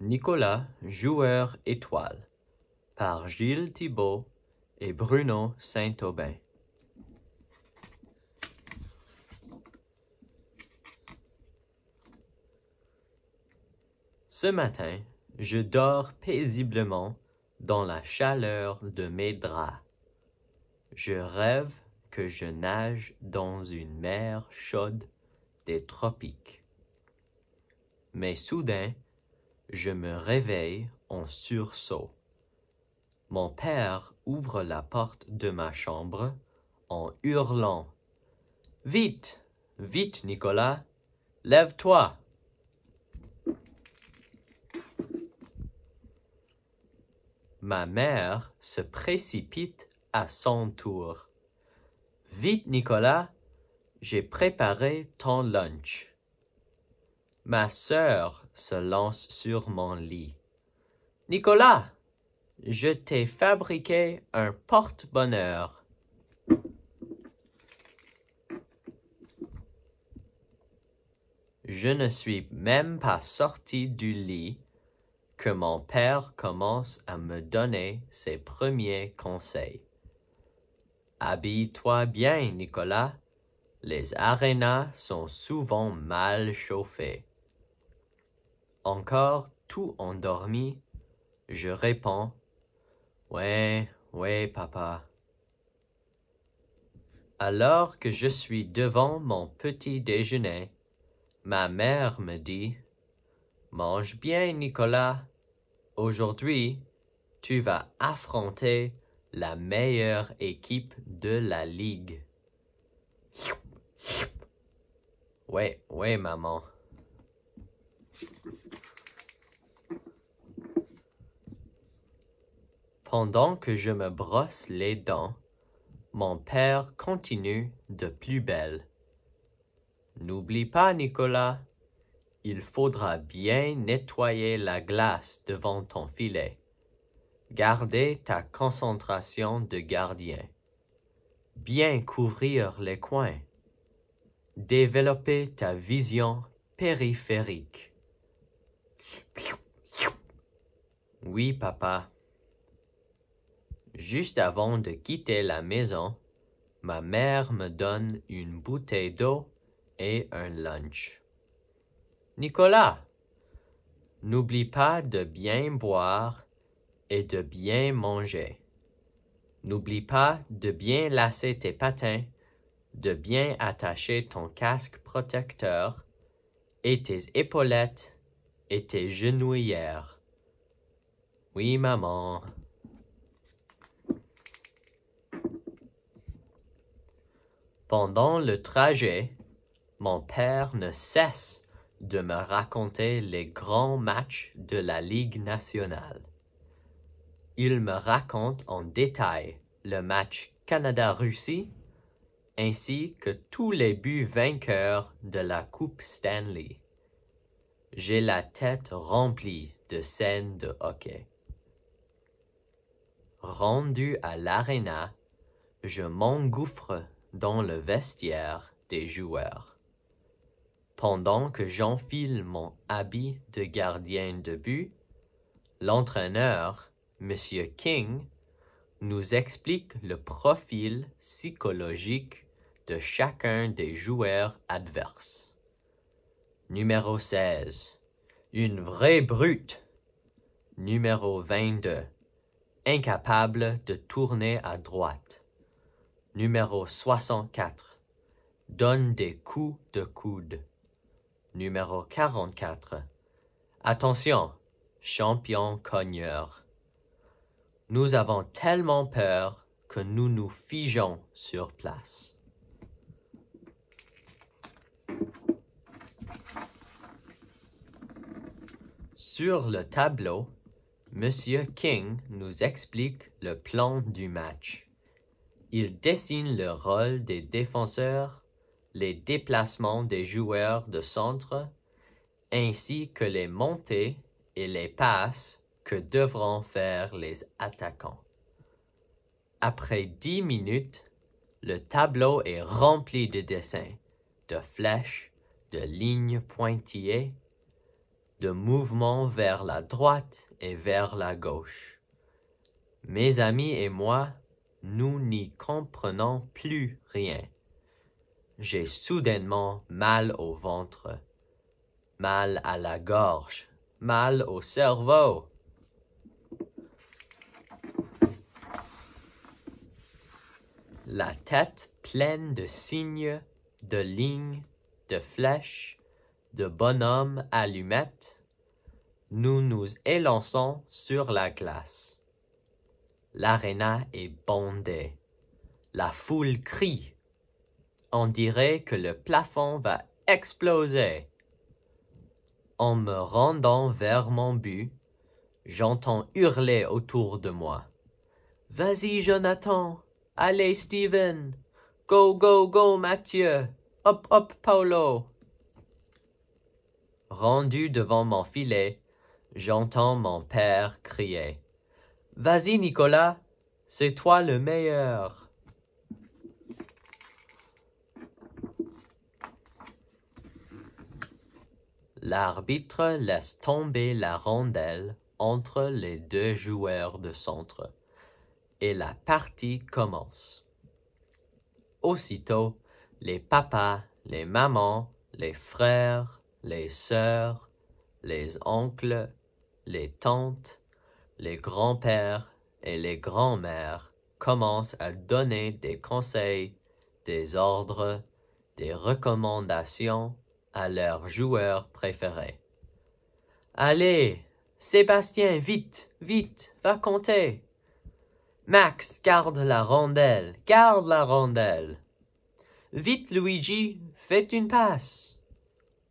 Nicolas joueur étoile par Gilles Thibault et Bruno Saint-Aubin. Ce matin, je dors paisiblement dans la chaleur de mes draps. Je rêve que je nage dans une mer chaude des tropiques. Mais soudain, je me réveille en sursaut. Mon père ouvre la porte de ma chambre en hurlant. Vite, vite, Nicolas, lève-toi. Ma mère se précipite à son tour. Vite, Nicolas, j'ai préparé ton lunch. Ma sœur se lance sur mon lit. Nicolas, je t'ai fabriqué un porte-bonheur. Je ne suis même pas sorti du lit que mon père commence à me donner ses premiers conseils. Habille-toi bien, Nicolas. Les arénas sont souvent mal chauffées encore tout endormi, je réponds Ouais, ouais, papa. Alors que je suis devant mon petit déjeuner, ma mère me dit Mange bien, Nicolas. Aujourd'hui, tu vas affronter la meilleure équipe de la ligue. Ouais, ouais, maman. Pendant que je me brosse les dents, mon père continue de plus belle. N'oublie pas, Nicolas, il faudra bien nettoyer la glace devant ton filet. Garder ta concentration de gardien. Bien couvrir les coins. Développer ta vision périphérique. Oui, papa. Juste avant de quitter la maison, ma mère me donne une bouteille d'eau et un lunch. Nicolas, n'oublie pas de bien boire et de bien manger. N'oublie pas de bien lasser tes patins, de bien attacher ton casque protecteur et tes épaulettes et tes genouillères. Oui, maman. Pendant le trajet, mon père ne cesse de me raconter les grands matchs de la Ligue nationale. Il me raconte en détail le match Canada-Russie ainsi que tous les buts vainqueurs de la Coupe Stanley. J'ai la tête remplie de scènes de hockey. Rendu à l'aréna, je m'engouffre dans le vestiaire des joueurs. Pendant que j'enfile mon habit de gardien de but, l'entraîneur, Monsieur King, nous explique le profil psychologique de chacun des joueurs adverses. Numéro 16. Une vraie brute. Numéro 22. Incapable de tourner à droite. Numéro 64. Donne des coups de coude. Numéro 44. Attention, champion cogneur. Nous avons tellement peur que nous nous figeons sur place. Sur le tableau, Monsieur King nous explique le plan du match. Il dessine le rôle des défenseurs, les déplacements des joueurs de centre, ainsi que les montées et les passes que devront faire les attaquants. Après dix minutes, le tableau est rempli de dessins, de flèches, de lignes pointillées, de mouvements vers la droite et vers la gauche. Mes amis et moi nous n'y comprenons plus rien. J'ai soudainement mal au ventre, mal à la gorge, mal au cerveau. La tête pleine de signes, de lignes, de flèches, de bonhommes allumettes, nous nous élançons sur la glace. L'aréna est bondée. La foule crie. On dirait que le plafond va exploser. En me rendant vers mon but, j'entends hurler autour de moi. Vas-y, Jonathan. Allez, Steven. Go, go, go, Mathieu. Hop, hop, Paolo. Rendu devant mon filet, j'entends mon père crier. Vas-y, Nicolas, c'est toi le meilleur. L'arbitre laisse tomber la rondelle entre les deux joueurs de centre et la partie commence. Aussitôt, les papas, les mamans, les frères, les sœurs, les oncles, les tantes, les grands-pères et les grands-mères commencent à donner des conseils, des ordres, des recommandations à leurs joueurs préférés. Allez, Sébastien, vite, vite, va compter. Max, garde la rondelle, garde la rondelle. Vite, Luigi, fais une passe.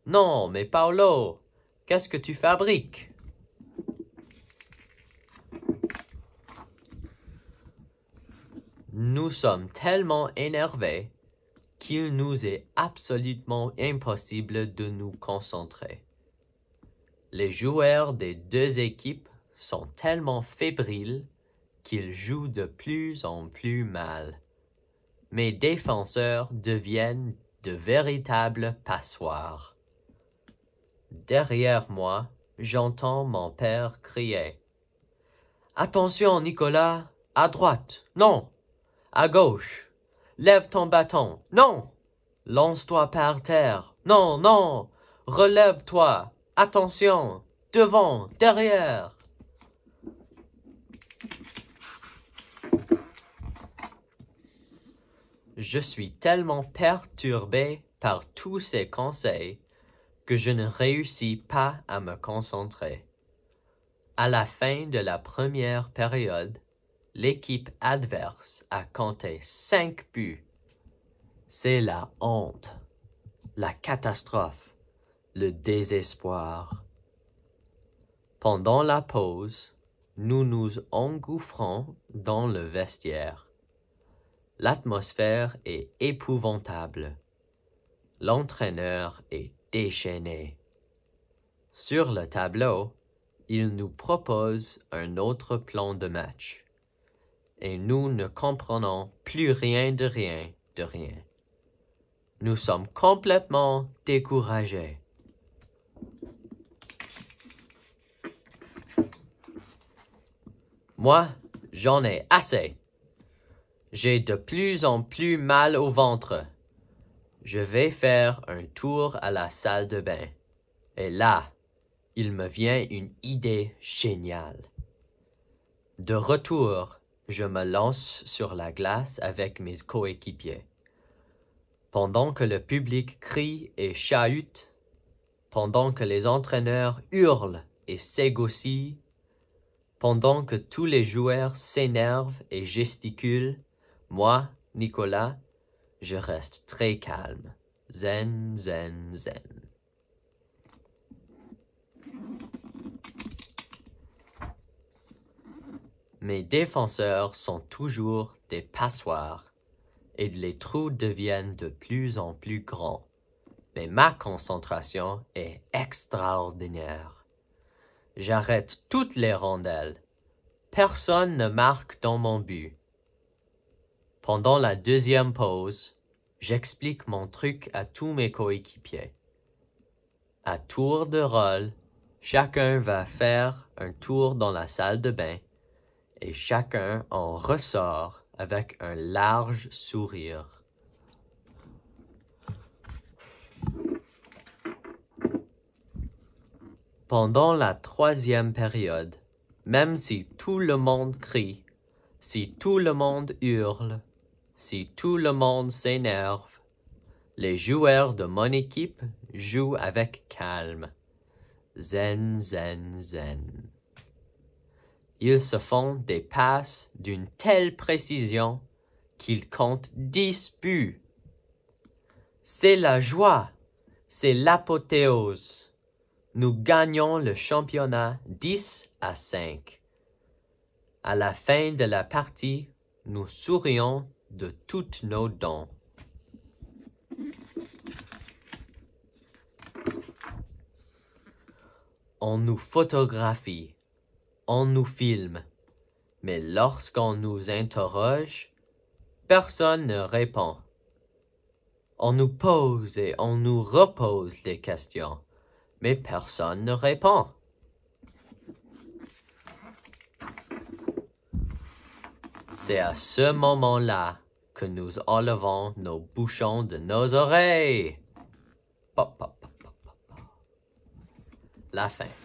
Non, mais Paolo, qu'est-ce que tu fabriques? Nous sommes tellement énervés qu'il nous est absolument impossible de nous concentrer. Les joueurs des deux équipes sont tellement fébriles qu'ils jouent de plus en plus mal. Mes défenseurs deviennent de véritables passoires. Derrière moi, j'entends mon père crier. Attention, Nicolas, à droite. Non, à gauche. Lève ton bâton. Non. Lance-toi par terre. Non, non. Relève-toi. Attention. Devant, derrière. Je suis tellement perturbé par tous ces conseils que je ne réussis pas à me concentrer. À la fin de la première période, L'équipe adverse a compté cinq buts. C'est la honte, la catastrophe, le désespoir. Pendant la pause, nous nous engouffrons dans le vestiaire. L'atmosphère est épouvantable. L'entraîneur est déchaîné. Sur le tableau, il nous propose un autre plan de match et nous ne comprenons plus rien de rien de rien. Nous sommes complètement découragés. Moi, j'en ai assez. J'ai de plus en plus mal au ventre. Je vais faire un tour à la salle de bain. Et là, il me vient une idée géniale. De retour je me lance sur la glace avec mes coéquipiers. Pendant que le public crie et chahute, pendant que les entraîneurs hurlent et s'égocient, pendant que tous les joueurs s'énervent et gesticulent, moi, Nicolas, je reste très calme, zen, zen, zen. Mes défenseurs sont toujours des passoires, et les trous deviennent de plus en plus grands. Mais ma concentration est extraordinaire. J'arrête toutes les rondelles. Personne ne marque dans mon but. Pendant la deuxième pause, j'explique mon truc à tous mes coéquipiers. À tour de rôle, chacun va faire un tour dans la salle de bain et chacun en ressort avec un large sourire. Pendant la troisième période, même si tout le monde crie, si tout le monde hurle, si tout le monde s'énerve, les joueurs de mon équipe jouent avec calme. Zen, zen, zen. Ils se font des passes d'une telle précision qu'ils comptent dix buts. C'est la joie, c'est l'apothéose. Nous gagnons le championnat 10 à 5. À la fin de la partie, nous sourions de toutes nos dents. On nous photographie on nous filme. Mais lorsqu'on nous interroge, personne ne répond. On nous pose et on nous repose des questions, mais personne ne répond. C'est à ce moment-là que nous enlevons nos bouchons de nos oreilles. Pop, pop, pop, La fin.